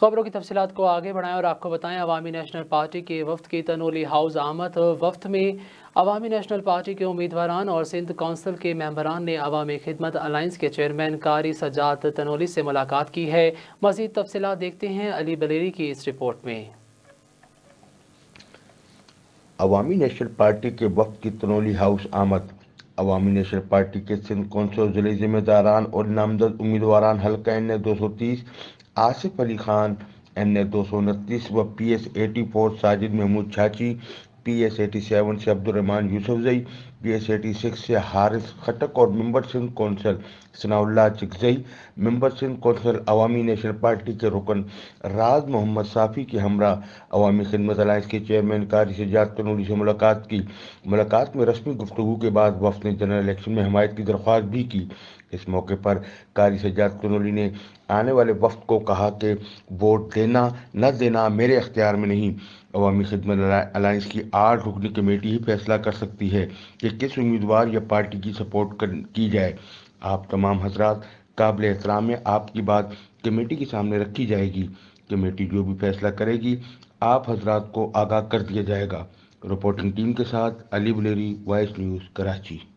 खबरों की तफसलत को आगे बढ़ाएं और आपको बताएं अवामी नेशनल पार्टी के वफद की तनोली हाउस आमद वफद में अवामी नेशनल पार्टी के उम्मीदवारान और सिंध कौंसिल के मेम्बरान ने अवामी खिदमत अलाइंस के चेयरमैन कारी सजात तनोली से मुलाकात की है मजीद तफसीत देखते हैं अली बलेरी की इस रिपोर्ट में अवामी नेशनल पार्टी के वफद की तनोली हाउस आमद अवामी नेशनल पार्टी के सिंध कौंसल जिले जिम्मेदारान और नामजद उम्मीदवार हल्का एन ए दो सौ तीस आसिफ अली खान एन ए दो सौ उनतीस व P S eighty four Sajid Mahmood Chachi P S eighty seven से Abdul Rehman Yousafzai P S eighty six से हारिस खटक और member Sindh council Sanaullah Chikzai member Sindh council Awami National Party के रुकन राज मोहम्मद साफ़ी के हमरा अवामी खिदमत अलायंस के चेयरमैन कारी शजात तनूरी से मुलाकात की मुलाकात में रस्मी गुफ्तु के बाद वफ ने जनरल इलेक्शन में हमायत की दरख्वास्त भी की इस मौके पर कारी सजात तनूरी ने आने वाले वक्त को कहा कि वोट देना न देना मेरे अख्तियार में नहीं अवामी खिदमत अलायंस की आठ रुकनी कमेटी ही फैसला कर सकती है कि किस उम्मीदवार या पार्टी की सपोर्ट कर, की जाए आप तमाम हजरात काबिल एहतराम में आपकी बात कमेटी के सामने रखी जाएगी कमेटी जो भी फैसला करेगी आप हजरात को आगाह कर दिया जाएगा रिपोर्टिंग टीम के साथ अली बुलेरी वॉइस न्यूज़ कराची